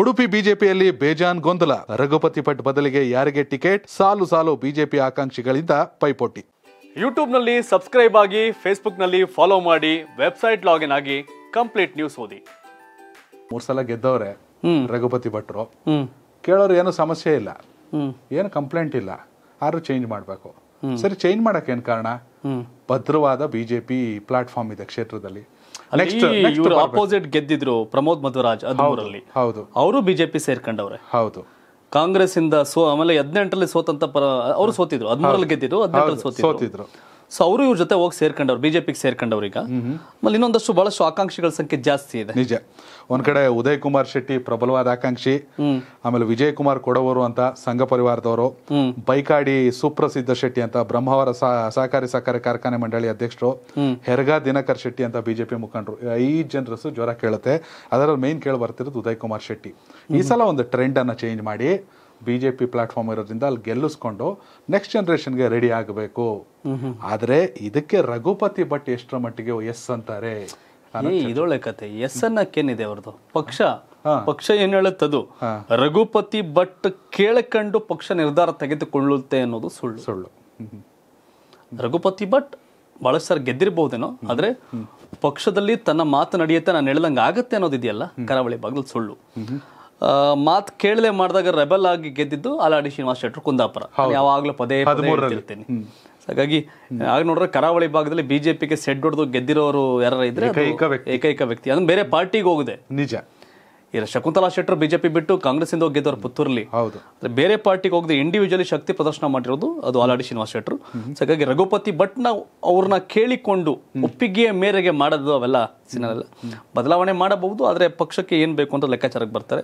ಉಡುಪಿ ಬಿಜೆಪಿಯಲ್ಲಿ ಬೇಜಾನ್ ಗೊಂದಲ ರಘುಪತಿ ಭಟ್ ಬದಲಿಗೆ ಯಾರಿಗೆ ಟಿಕೆಟ್ ಸಾಲು ಸಾಲು ಬಿಜೆಪಿ ಆಕಾಂಕ್ಷಿಗಳಿಂದ ಪೈಪೋಟಿ ಯೂಟ್ಯೂಬ್ನಲ್ಲಿ ಸಬ್ಸ್ಕ್ರೈಬ್ ಆಗಿ ಫೇಸ್ಬುಕ್ನಲ್ಲಿ ಫಾಲೋ ಮಾಡಿ ವೆಬ್ಸೈಟ್ ಲಾಗಿನ್ ಆಗಿ ಕಂಪ್ಲೀಟ್ ನ್ಯೂಸ್ ಓದಿ ಮೂರ್ ಸಲ ಗೆದ್ದವ್ರೆ ರಘುಪತಿ ಭಟ್ರು ಕೇಳೋರು ಏನು ಸಮಸ್ಯೆ ಇಲ್ಲ ಏನು ಕಂಪ್ಲೇಂಟ್ ಇಲ್ಲ ಆದ್ರೂ ಚೇಂಜ್ ಮಾಡಬೇಕು ಸರಿ ಚೇಂಜ್ ಮಾಡಕ್ಕೆ ಏನು ಕಾರಣ ಭದ್ರವಾದ ಬಿಜೆಪಿ ಪ್ಲಾಟ್ಫಾರ್ಮ್ ಇದೆ ಕ್ಷೇತ್ರದಲ್ಲಿ ಇವರು ಅಪೋಸಿಟ್ ಗೆದ್ದಿದ್ರು ಪ್ರಮೋದ್ ಮಧುರಾಜ್ ಹದಿಮೂರಲ್ಲಿ ಹೌದು ಅವರು ಬಿಜೆಪಿ ಸೇರ್ಕೊಂಡವ್ರೆ ಹೌದು ಕಾಂಗ್ರೆಸ್ ಇಂದ ಸೋ ಆಮೇಲೆ ಹದಿನೆಂಟರಲ್ಲಿ ಸೋತಂತ ಪರ ಅವರು ಸೋತಿದ್ರು ಹದಿಮೂರಲ್ಲಿ ಗೆದ್ದಿದ್ರು ಹದಿನೆಂಟರಲ್ಲಿ ಸೋತಿದ್ರು ಸೊ ಅವರು ಇವ್ರ ಜೊತೆ ಹೋಗಿ ಸೇರ್ಕೊಂಡವ್ರು ಬಿಜೆಪಿಗೆ ಸೇರ್ಕೊಂಡವ್ರು ಈಗ ಆಮೇಲೆ ಇನ್ನೊಂದಷ್ಟು ಬಹಳಷ್ಟು ಆಕಾಂಕ್ಷಿಗಳ ಸಂಖ್ಯೆ ಜಾಸ್ತಿ ಇದೆ ನಿಜ ಒಂದ್ ಕಡೆ ಉದಯ್ ಕುಮಾರ್ ಶೆಟ್ಟಿ ಪ್ರಬಲವಾದ ಆಕಾಂಕ್ಷಿ ಆಮೇಲೆ ವಿಜಯ್ ಕುಮಾರ್ ಕೊಡವರು ಅಂತ ಸಂಘ ಪರಿವಾರದವರು ಬೈಕಾಡಿ ಸುಪ್ರಸಿದ್ಧ ಶೆಟ್ಟಿ ಅಂತ ಬ್ರಹ್ಮಾವರ ಸಹಕಾರಿ ಸಹಕಾರಿ ಕಾರ್ಖಾನೆ ಮಂಡಳಿ ಅಧ್ಯಕ್ಷರು ಹೆರ್ಗಾ ದಿನಕರ್ ಶೆಟ್ಟಿ ಅಂತ ಬಿಜೆಪಿ ಮುಖಂಡರು ಈ ಜನರಸ್ ಜ್ವರ ಕೇಳುತ್ತೆ ಅದರಲ್ಲಿ ಮೇನ್ ಕೇಳಿ ಬರ್ತಿರೋದು ಉದಯ್ ಕುಮಾರ್ ಶೆಟ್ಟಿ ಈ ಸಲ ಒಂದು ಟ್ರೆಂಡ್ ಅನ್ನ ಚೇಂಜ್ ಮಾಡಿ ಬಿ ಜೆ ಪಿ ಪ್ಲಾಟ್ಫಾರ್ಮ್ ಇರೋದ್ರಿಂದ ಅಲ್ಲಿ ಗೆಲ್ಲಿಸ್ಕೊಂಡು ನೆಕ್ಸ್ಟ್ ಜನ್ರೇಷನ್ಗೆ ರೆಡಿ ಆಗಬೇಕು ಆದರೆ ಇದಕ್ಕೆ ರಘುಪತಿ ಭಟ್ ಎಷ್ಟರ ಮಟ್ಟಿಗೆ ಎಸ್ ಅಂತಾರೆ ಇದೊಳ್ಳೆ ಕತೆ ಎಸ್ ಅನ್ನಕ್ಕೇನಿದೆ ಅವ್ರದ್ದು ಪಕ್ಷ ಪಕ್ಷ ಏನ್ ಹೇಳುತ್ತದು ರಘುಪತಿ ಭಟ್ ಕೇಳಕಂಡು ಪಕ್ಷ ನಿರ್ಧಾರ ತೆಗೆದುಕೊಳ್ಳುತ್ತೆ ಅನ್ನೋದು ಸುಳ್ಳು ಸುಳ್ಳು ರಘುಪತಿ ಭಟ್ ಬಹಳ ಸರ್ ಗೆದ್ದಿರಬಹುದೇನೋ ಆದ್ರೆ ಪಕ್ಷದಲ್ಲಿ ತನ್ನ ಮಾತು ನಡೆಯುತ್ತೆ ನಾನು ಹೇಳ್ದಂಗ ಆಗುತ್ತೆ ಅನ್ನೋದಿದೆಯಲ್ಲ ಕರಾವಳಿ ಬಾಗಿಲು ಸುಳ್ಳು ಮಾತು ಕೇಳಲೆ ಮಾಡಿದಾಗ ರೆಬಲ್ ಆಗಿ ಗೆದ್ದಿದ್ದು ಅಲಾಡಿ ಶ್ರೀನಿವಾಸ ಶೆಟ್ಟರ್ ಕುಂದಾಪುರ ಯಾವಾಗಲೂ ಪದೇ ಹಾಗಾಗಿ ಆಗ ನೋಡ್ರೆ ಕರಾವಳಿ ಭಾಗದಲ್ಲಿ ಬಿಜೆಪಿಗೆ ಸೆಡ್ ಹೊಡೆದು ಗೆದ್ದಿರೋರು ಯಾರು ಇದ್ರೆ ಏಕೈಕ ವ್ಯಕ್ತಿ ಅದನ್ನ ಬೇರೆ ಪಾರ್ಟಿಗೆ ಹೋಗಿದೆ ನಿಜ ಇರ ಶಕುಂತಲಾ ಶೆಟ್ಟರು ಬಿಜೆಪಿ ಬಿಟ್ಟು ಕಾಂಗ್ರೆಸ್ ಇಂದ ಹೋಗಿದ್ದವ್ರು ಪುತ್ತೂರ್ಲಿ ಹೌದು ಬೇರೆ ಪಾರ್ಟಿಗೆ ಹೋಗದೆ ಇಂಡಿವಿಜುವಲಿ ಶಕ್ತಿ ಪ್ರದರ್ಶನ ಮಾಡಿರೋದು ಅದು ಆಲಾಡಿ ಶ್ರೀನಿವಾಸ ಶೆಟ್ಟರು ಹಾಗಾಗಿ ರಘುಪತಿ ಭಟ್ನ ಅವ್ರನ್ನ ಕೇಳಿಕೊಂಡು ಒಪ್ಪಿಗೆಯ ಮೇರೆಗೆ ಮಾಡೋದು ಅವೆಲ್ಲ ಸಿನಲ್ಲ ಬದಲಾವಣೆ ಮಾಡಬಹುದು ಆದರೆ ಪಕ್ಷಕ್ಕೆ ಏನು ಬೇಕು ಅಂತ ಲೆಕ್ಕಾಚಾರಕ್ಕೆ ಬರ್ತಾರೆ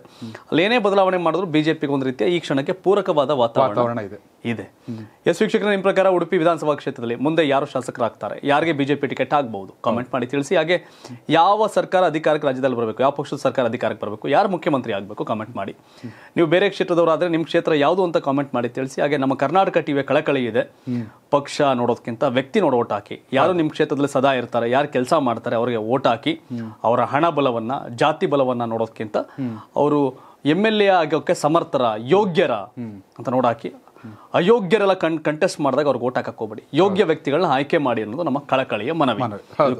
ಏನೇ ಬದಲಾವಣೆ ಮಾಡಿದ್ರು ಬಿಜೆಪಿಗೆ ಒಂದು ರೀತಿಯ ಈ ಕ್ಷಣಕ್ಕೆ ಪೂರಕವಾದ ವಾತಾವರಣ ಇದೆ ಇದೆ ಎಸ್ ವೀಕ್ಷಕರ ನಿಮ್ಮ ಪ್ರಕಾರ ಉಡುಪಿ ವಿಧಾನಸಭಾ ಕ್ಷೇತ್ರದಲ್ಲಿ ಮುಂದೆ ಯಾರು ಶಾಸಕರಾಗ್ತಾರೆ ಯಾರಿಗೆ ಬಿಜೆಪಿ ಟಿಕೆಟ್ ಆಗಬಹುದು ಕಾಮೆಂಟ್ ಮಾಡಿ ತಿಳಿಸಿ ಹಾಗೆ ಯಾವ ಸರ್ಕಾರ ಅಧಿಕಾರಕ್ಕೆ ರಾಜ್ಯದಲ್ಲಿ ಬರಬೇಕು ಯಾವ ಪಕ್ಷದ ಸರ್ಕಾರ ಅಧಿಕಾರಕ್ಕೆ ಬರಬೇಕು ಯಾರು ಮುಖ್ಯಮಂತ್ರಿ ಆಗಬೇಕು ಕಾಮೆಂಟ್ ಮಾಡಿ ನೀವು ಬೇರೆ ಕ್ಷೇತ್ರದವರಾದರೆ ನಿಮ್ಮ ಕ್ಷೇತ್ರ ಯಾವುದು ಅಂತ ಕಾಮೆಂಟ್ ಮಾಡಿ ತಿಳಿಸಿ ಹಾಗೆ ನಮ್ಮ ಕರ್ನಾಟಕ ಟಿವಿಯ ಕಳಕಳಿ ಇದೆ ಪಕ್ಷ ನೋಡೋದಕ್ಕಿಂತ ವ್ಯಕ್ತಿ ನೋಡೋ ಓಟ್ ಹಾಕಿ ಯಾರು ನಿಮ್ಮ ಕ್ಷೇತ್ರದಲ್ಲಿ ಸದಾ ಇರ್ತಾರೆ ಯಾರು ಕೆಲಸ ಮಾಡ್ತಾರೆ ಅವರಿಗೆ ಓಟ್ ಅವರ ಹಣ ಬಲವನ್ನ ಜಾತಿ ಬಲವನ್ನ ನೋಡೋದಕ್ಕಿಂತ ಅವರು ಎಮ್ ಎಲ್ ಎ ಆಗೋಕ್ಕೆ ಸಮರ್ಥರ ಯೋಗ್ಯರ ಅಂತ ನೋಡಾಕಿ ಅಯೋಗ್ಯರೆಲ್ಲ ಕಣ್ ಕಂಟೆಸ್ಟ್ ಮಾಡಿದಾಗ ಅವ್ರಿಗೆ ಓಟ್ ಹಾಕೋಬೇಡಿ ಯೋಗ್ಯ ವ್ಯಕ್ತಿಗಳನ್ನ ಆಯ್ಕೆ ಮಾಡಿ ಅನ್ನೋದು ನಮ್ಮ ಕಳಕಳಿಯ ಮನವಿ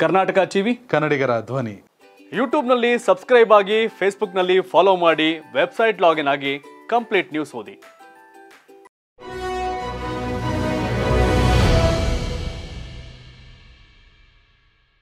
ಕರ್ನಾಟಕ ಟಿವಿ ಕನ್ನಡಿಗರ ಧ್ವನಿ ನಲ್ಲಿ ಸಬ್ಸ್ಕ್ರೈಬ್ ಆಗಿ ನಲ್ಲಿ ಫಾಲೋ ಮಾಡಿ ವೆಬ್ಸೈಟ್ ಲಾಗಿನ್ ಆಗಿ ಕಂಪ್ಲೀಟ್ ನ್ಯೂಸ್ ಓದಿ